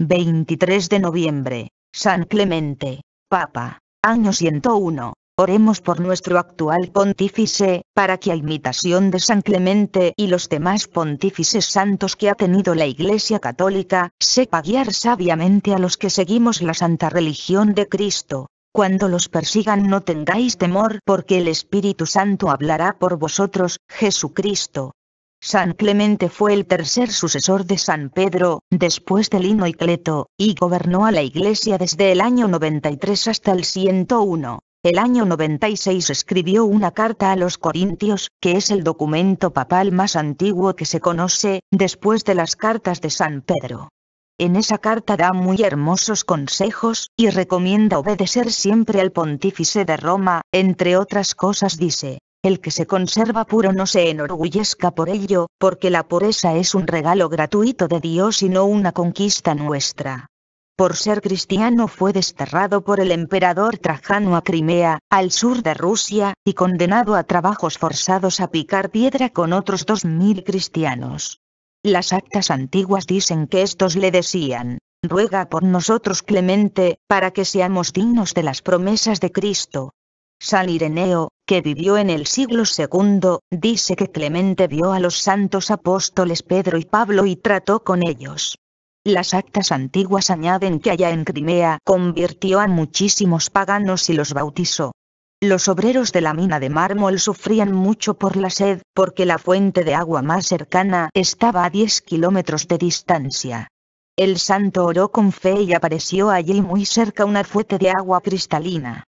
23 de noviembre, San Clemente, Papa, año 101. Oremos por nuestro actual pontífice, para que a imitación de San Clemente y los demás pontífices santos que ha tenido la Iglesia Católica, sepa guiar sabiamente a los que seguimos la santa religión de Cristo. Cuando los persigan no tengáis temor porque el Espíritu Santo hablará por vosotros, Jesucristo, San Clemente fue el tercer sucesor de San Pedro, después de Lino y Cleto, y gobernó a la Iglesia desde el año 93 hasta el 101. El año 96 escribió una carta a los Corintios, que es el documento papal más antiguo que se conoce, después de las cartas de San Pedro. En esa carta da muy hermosos consejos, y recomienda obedecer siempre al pontífice de Roma, entre otras cosas dice, el que se conserva puro no se enorgullezca por ello, porque la pureza es un regalo gratuito de Dios y no una conquista nuestra. Por ser cristiano fue desterrado por el emperador Trajano a Crimea, al sur de Rusia, y condenado a trabajos forzados a picar piedra con otros dos mil cristianos. Las actas antiguas dicen que estos le decían, ruega por nosotros Clemente, para que seamos dignos de las promesas de Cristo. San Ireneo, que vivió en el siglo II, dice que Clemente vio a los santos apóstoles Pedro y Pablo y trató con ellos. Las actas antiguas añaden que allá en Crimea convirtió a muchísimos paganos y los bautizó. Los obreros de la mina de mármol sufrían mucho por la sed, porque la fuente de agua más cercana estaba a 10 kilómetros de distancia. El santo oró con fe y apareció allí muy cerca una fuente de agua cristalina.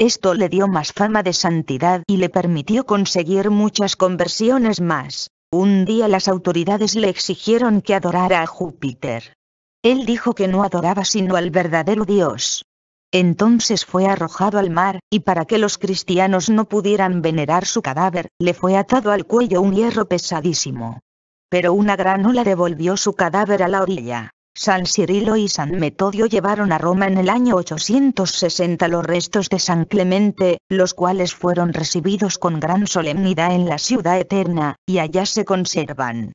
Esto le dio más fama de santidad y le permitió conseguir muchas conversiones más. Un día las autoridades le exigieron que adorara a Júpiter. Él dijo que no adoraba sino al verdadero Dios. Entonces fue arrojado al mar, y para que los cristianos no pudieran venerar su cadáver, le fue atado al cuello un hierro pesadísimo. Pero una gran ola devolvió su cadáver a la orilla. San Cirilo y San Metodio llevaron a Roma en el año 860 los restos de San Clemente, los cuales fueron recibidos con gran solemnidad en la ciudad eterna, y allá se conservan.